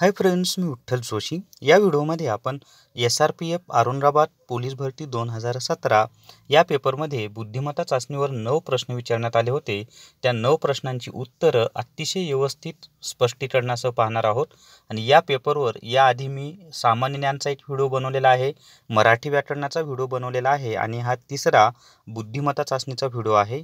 hi friends मी उठ्ठल जोशी या व्हिडिओमध्ये आपण S R P F Aurangabad police भरती दोन हजार सतरा या पेपरमध्ये बुद्धिमत्ता चाचणीवर नऊ प्रश्न विचारण्यात आले होते त्या नऊ प्रश्नांची उत्तरं अतिशय व्यवस्थित स्पष्टीकरणासह पाहणार आहोत आणि या पेपरवर याआधी मी सामान्य ज्ञानचा एक व्हिडिओ बनवलेला आहे मराठी व्याकरणाचा व्हिडिओ बनवलेला आहे आणि हा तिसरा बुद्धिमत्ता चाचणीचा व्हिडिओ आहे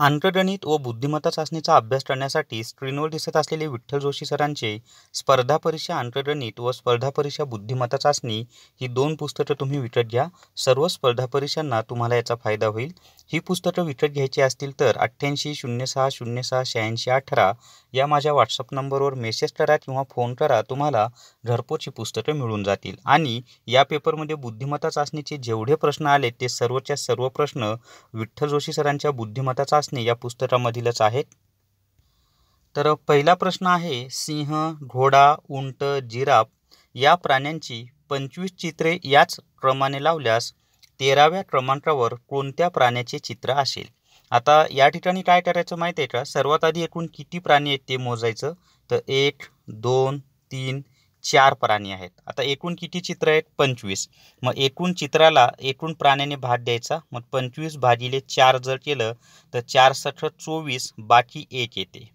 अंकगणित व बुद्धिमत्ता चाचणीचा अभ्यास करण्यासाठी स्क्रीनवर दिसत असलेले विठ्ठल जोशी सरांचे स्पर्धा परीक्षा अंकगणित व स्पर्धा परीक्षा बुद्धिमत्ता चाचणी ही दोन पुस्तकं तुम्ही विकत घ्या सर्व स्पर्धा परीक्षांना तुम्हाला याचा फायदा होईल ही पुस्तकं विकत घ्यायची असतील तर अठ्ठ्याऐंशी शून्य सहा शून्य सहा शहाऐंशी अठरा या माझ्या व्हॉट्सअप नंबरवर मेसेज करा किंवा फोन करा तुम्हाला घरपोच ही पुस्तकं मिळून जातील आणि या पेपरमध्ये बुद्धिमत्ता चाचणीचे जेवढे प्रश्न आले ते सर्वच्या सर्व प्रश्न विठ्ठल जोशी सरांच्या बुद्धिमत्ता चाचणी या पुस्तकामधीलच आहेत तर पहिला प्रश्न आहे सिंह घोडा उंट जिराफ या प्राण्यांची पंचवीस चित्रे याच क्रमाने लावल्यास तेराव्या क्रमांकावर कोणत्या प्राण्याचे चित्र असेल आता या ठिकाणी काय करायचं माहिती आहे का सर्वात आधी एकूण किती प्राणी आहेत ते मोजायचं तर एक दोन तीन चार प्राणी आहेत आता एकूण किती चित्र आहेत पंचवीस मग एकूण चित्राला एकूण प्राण्याने भाग द्यायचा मग पंचवीस भागिले चार जर केलं तर चार सठ चोवीस बाकी एक येते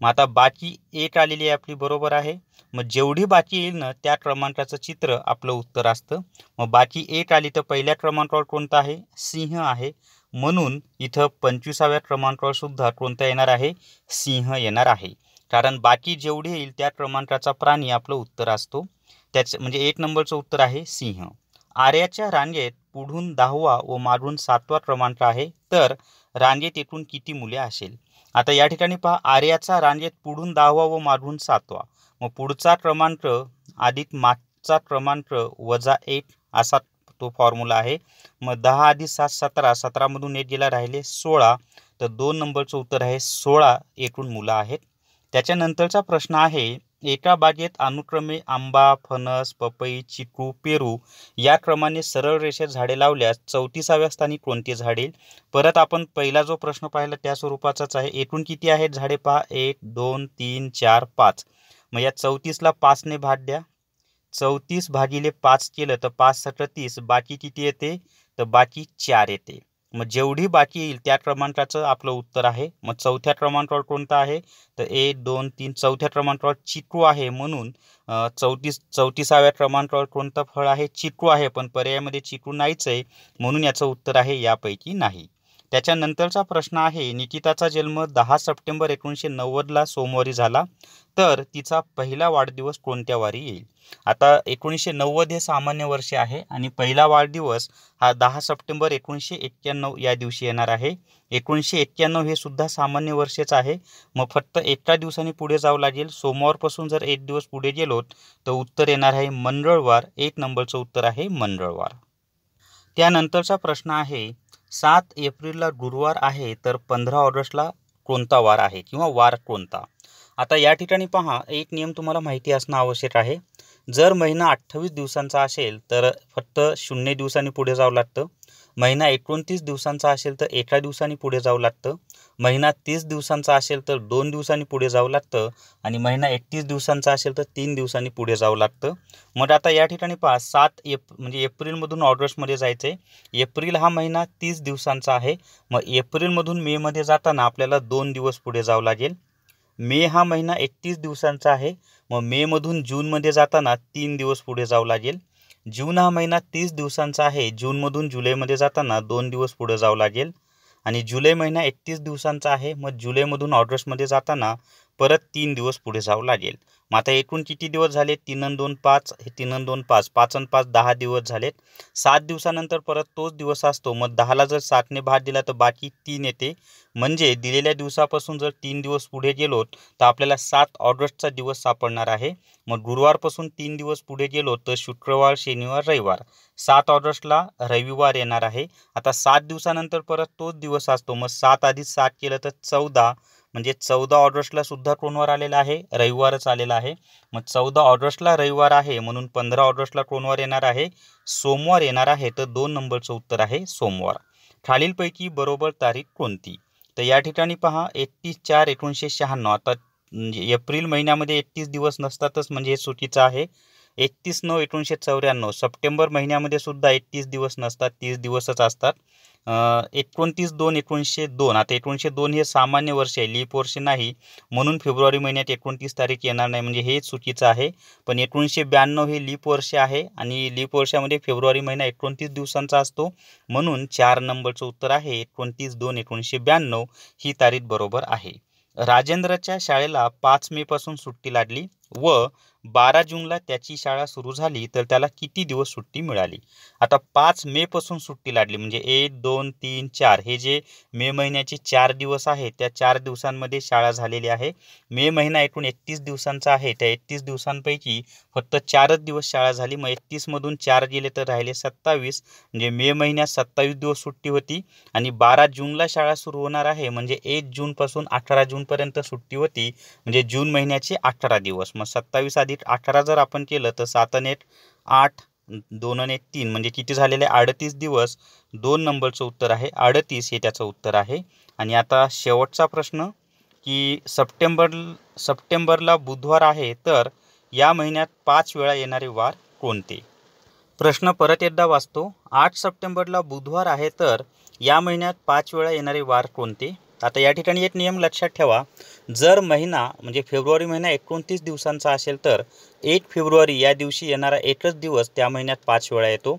मग आता बाकी एक आलेली आपली बरोबर आहे मग जेवढी बाकी येईल ना त्या क्रमांकाचं चित्र आपलं उत्तर असतं मग बाकी एक आली तर पहिल्या क्रमांकावर कोणता आहे सिंह आहे म्हणून इथं पंचवीसाव्या क्रमांकावर सुद्धा कोणता येणार आहे सिंह येणार आहे कारण बाकी जेवढे येईल त्या क्रमांकाचा प्राणी आपलं उत्तर असतो त्याच म्हणजे एक नंबरचं उत्तर आहे सिंह आर्याच्या रांगेत पुढून दहावा व मागून सातवा क्रमांक आहे तर रांगेत एकूण किती मुले असेल आता या ठिकाणी पहा आर्याचा रांगेत पुढून दहावा व मागून सातवा मग पुढचा क्रमांक आधीत मागचा क्रमांक वजा एक असा तो फॉर्म्युला आहे मग दहा आधी सात सतरा सतरामधून एक गेला राहिले सोळा तर दोन नंबरचं उत्तर आहे सोळा एकूण मुलं आहेत त्याच्यानंतरचा प्रश्न आहे एका बागेत अनुक्रमे आंबा फणस पपई चिकू पेरू या क्रमाने सरळ रेषेत झाडे लावल्यास चौतीसाव्या स्थानी कोणती झाडे परत आपण पहिला जो प्रश्न पाहिला त्या स्वरूपाचाच आहे एकूण किती आहेत झाडे पहा एक दोन तीन चार पाच मग या चौतीसला पाचने भाग द्या चौतीस भागिले पाच केलं तर पाच सत्र तीस बाकी किती येते तर बाकी चार येते मग जेवढी बाकी येईल त्या क्रमांकाचं आपलं उत्तर आहे मग चौथ्या क्रमांकावर कोणता आहे तर एक दोन तीन चौथ्या क्रमांकावर चिकू आहे म्हणून चौतीस चौतीसाव्या क्रमांकावर कोणतं फळ आहे चिकू आहे पण पर्यायामध्ये चिकू नाहीच आहे म्हणून याचं उत्तर आहे यापैकी नाही त्याच्यानंतरचा प्रश्न आहे निकिताचा जन्म दहा सप्टेंबर एकोणीसशे नव्वदला सोमवारी झाला तर तिचा पहिला वाढदिवस कोणत्या वारी येईल आता एकोणीसशे नव्वद हे सामान्य वर्ष आहे आणि पहिला वाढदिवस हा दहा सप्टेंबर एकोणीसशे एक्क्याण्णव या दिवशी येणार आहे एकोणीसशे एक्क्याण्णव हे सुद्धा सामान्य वर्षच आहे मग फक्त एका दिवसाने पुढे जावं लागेल सोमवारपासून जर एक दिवस पुढे गेलो तर उत्तर येणार आहे मंडळवार एक नंबरचं उत्तर आहे मंडळवार त्यानंतरचा प्रश्न आहे सात एप्रिलला गुरुवार आहे तर पंधरा ऑगस्टला कोणता वार आहे किंवा वार कोणता आता या ठिकाणी पहा एक नियम तुम्हाला माहिती असणं आवश्यक आहे जर महिना अठ्ठावीस दिवसांचा असेल तर फक्त शून्य दिवसांनी पुढे जावं लागतं महिना एकोणतीस दिवसांचा असेल तर एका दिवसांनी पुढे जावं लागतं महिना तीस दिवसांचा असेल तर दोन दिवसांनी पुढे जावं लागतं आणि महिना एकतीस दिवसांचा असेल तर तीन दिवसांनी पुढे जावं लागतं मग आता या ठिकाणी पहा सात एप म्हणजे एप्रिलमधून ऑगस्टमध्ये जायचं आहे एप्रिल हा महिना तीस दिवसांचा आहे मग एप्रिलमधून मेमध्ये जाताना आपल्याला दोन दिवस पुढे जावं लागेल मे हा महिना एकतीस दिवसांचा आहे मग मेमधून जूनमध्ये जाताना तीन दिवस पुढे जावं लागेल जून हा महिना तीस दिवसांचा आहे जूनमधून जुलैमध्ये जाताना दोन दिवस पुढे जावं लागेल आणि जुलै महिना एकतीस दिवसांचा आहे मग जुलैमधून ऑगस्टमध्ये जाताना परत तीन दिवस पुढे जावं लागेल मग आता एकूण किती दिवस झाले तीन दोन पाच हे तीन दोन पाच पाच आणि पाच दहा दिवस झालेत सात दिवसानंतर परत तोच दिवस असतो मग दहाला जर सातने भाग दिला तर बाकी तीन येते म्हणजे दिलेल्या दिवसापासून जर तीन दिवस पुढे गेलो तर आपल्याला सात ऑगस्टचा दिवस सापडणार आहे मग गुरुवारपासून तीन दिवस पुढे गेलो तर शुक्रवार शनिवार रविवार सात ऑगस्टला रविवार येणार आहे आता सात दिवसानंतर परत तोच दिवस असतो मग सात आधी सात केलं तर चौदा म्हणजे चौदा ऑगस्टला सुद्धा कोणवार आलेला आहे रविवारच आलेला आहे मग चौदा ऑगस्टला रविवार आहे म्हणून पंधरा ऑगस्टला कोणवार येणार आहे सोमवार येणार आहे तर दोन नंबरचं उत्तर आहे सोमवार खालीलपैकी बरोबर तारीख कोणती तर या ठिकाणी पहा एकतीस चार एकोणीसशे शहाण्णव आता म्हणजे एप्रिल महिन्यामध्ये एकतीस दिवस नसतातच म्हणजे हे चुकीचं आहे एकतीस नऊ एकोणीसशे चौऱ्याण्णव सप्टेंबर महिन्यामध्ये सुद्धा एकतीस दिवस नसतात तीस दिवसच असतात एकोणतीस दोन एकोणीसशे दोन आता एकोणीसशे दोन हे सामान्य वर्ष आहे लीप वर्ष नाही म्हणून फेब्रुवारी महिन्यात एकोणतीस तारीख येणार नाही म्हणजे हे चुकीचं आहे पण एकोणीसशे ब्याण्णव हे लीप वर्ष आहे आणि लीप वर्षामध्ये फेब्रुवारी महिना एकोणतीस दिवसांचा असतो म्हणून चार नंबरचं उत्तर आहे एकोणतीस दोन एकोणीसशे ब्याण्णव ही तारीख बरोबर आहे राजेंद्रच्या शाळेला पाच मेपासून सुट्टी लागली व बारा जूनला त्याची शाळा सुरू झाली तर त्याला किती दिवस सुट्टी मिळाली आता पाच मेपासून सुट्टी लागली म्हणजे एक दोन तीन चार हे जे मे महिन्याचे चार दिवस आहे त्या चार दिवसांमध्ये शाळा झालेली आहे मे महिना एकूण एकतीस दिवसांचा आहे त्या एकतीस दिवसांपैकी फक्त चारच दिवस शाळा झाली मग एकतीसमधून चार गेले तर राहिले सत्तावीस म्हणजे मे महिन्यात सत्तावीस दिवस सुट्टी होती आणि बारा जूनला शाळा सुरू होणार आहे म्हणजे एक जूनपासून अठरा जूनपर्यंत सुट्टी होती म्हणजे जून महिन्याचे अठरा दिवस मग सत्तावीस आधी नेट अठरा जर आपण केलं तर सात नेट आठ दोन नेट तीन म्हणजे किती झालेले अडतीस दिवस दोन नंबरचं उत्तर आहे अडतीस हे त्याचं उत्तर आहे आणि आता शेवटचा प्रश्न की सप्टेंबर सप्टेंबरला बुधवार आहे तर या महिन्यात पाच वेळा येणारे वार कोणते प्रश्न परत एकदा वाचतो आठ सप्टेंबरला बुधवार आहे तर या महिन्यात पाच वेळा येणारे वार कोणते आता या ठिकाणी एक नियम लक्षात ठेवा जर महिना म्हणजे फेब्रुवारी महिना एकोणतीस दिवसांचा असेल तर एक फेब्रुवारी या दिवशी येणारा एकच दिवस त्या महिन्यात पाच वेळा येतो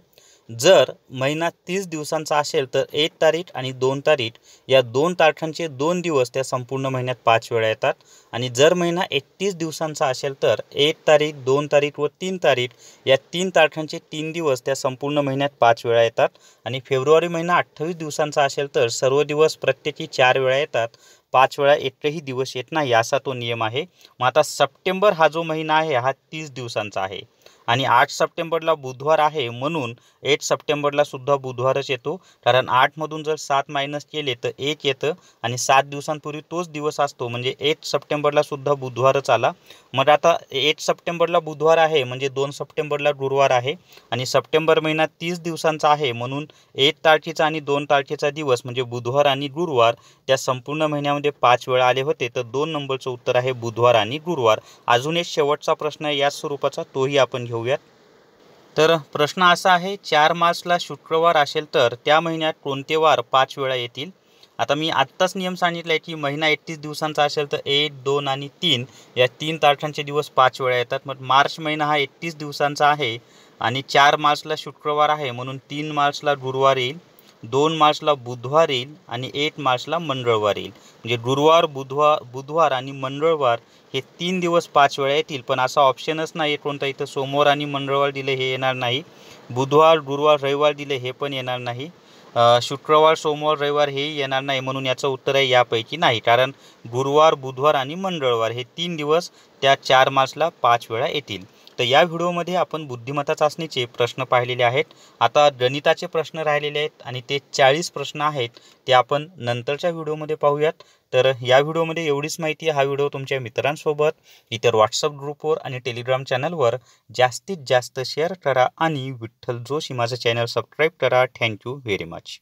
जर महिना तीस दिवसांचा असेल तर एक तारीख आणि दोन तारीख या दोन तारखांचे दोन दिवस त्या संपूर्ण महिन्यात पाच वेळा येतात आणि जर महिना एकतीस दिवसांचा असेल तर एक तारीख दोन तारीख व तीन तारीख या तीन तारखांचे तीन दिवस त्या संपूर्ण महिन्यात पाच वेळा येतात आणि फेब्रुवारी महिना अठ्ठावीस दिवसांचा असेल तर सर्व दिवस प्रत्येकी चार वेळा येतात पाच वेळा एकही दिवस येत नाही असा तो नियम आहे मग आता सप्टेंबर हा जो महिना आहे हा तीस दिवसांचा आहे आणि आठ सप्टेंबरला बुधवार आहे म्हणून एट सप्टेंबरला सुद्धा बुधवारच येतो कारण आठमधून जर सात मायनस केले तर एक येतं आणि सात दिवसांपूर्वी तोच दिवस असतो म्हणजे एट सप्टेंबरला सुद्धा बुधवारच आला मग आता एट सप्टेंबरला बुधवार आहे म्हणजे दोन सप्टेंबरला गुरुवार आहे आणि सप्टेंबर महिना तीस दिवसांचा आहे म्हणून एक तारखेचा आणि दोन तारखेचा दिवस म्हणजे बुधवार आणि गुरुवार त्या संपूर्ण महिन्यामध्ये पाच वेळा आले होते तर दोन नंबरचं उत्तर आहे बुधवार आणि गुरुवार अजून एक शेवटचा प्रश्न आहे याच स्वरूपाचा तोही आपण घेऊ बघूयात तर प्रश्न असा आहे चार मार्चला शुक्रवार असेल तर त्या महिन्यात कोणते वार पाच वेळा येतील आता मी आत्ताच नियम सांगितला आहे की महिना एकतीस दिवसांचा असेल तर एक दोन आणि तीन या तीन तारखांचे दिवस पाच वेळा येतात मग मार्च महिना हा एकतीस दिवसांचा आहे आणि चार मार्चला शुक्रवार आहे म्हणून तीन मार्चला गुरुवार येईल दोन मार्चला बुधवार येईल आणि एक मार्चला मंगळवार येईल म्हणजे गुरुवार बुधवार बुधवार आणि मंगळवार हे तीन दिवस पाच वेळा येतील पण असा ऑप्शनच नाही कोणता इथं सोमवार आणि मंगळवार दिले हे येणार नाही बुधवार गुरुवार रविवार दिले हे पण येणार नाही शुक्रवार सोमवार रविवार हे येणार नाही म्हणून याचं उत्तर आहे यापैकी नाही कारण गुरुवार बुधवार आणि मंगळवार हे तीन दिवस त्या चार मार्चला पाच वेळा येतील तर या व्हिडिओमध्ये आपण बुद्धिमत्ता चाचणीचे प्रश्न पाहिलेले आहेत आता गणिताचे प्रश्न राहिलेले आहेत आणि ते चाळीस प्रश्न आहेत ते आपण नंतरच्या व्हिडिओमध्ये पाहूयात तर या व्हिडिओमध्ये एवढीच माहिती हा व्हिडिओ तुमच्या मित्रांसोबत इतर व्हॉट्सअप ग्रुपवर आणि टेलिग्राम चॅनलवर जास्तीत जास्त शेअर करा आणि विठ्ठल जोशी माझं चॅनल सबस्क्राईब करा थँक्यू व्हेरी मच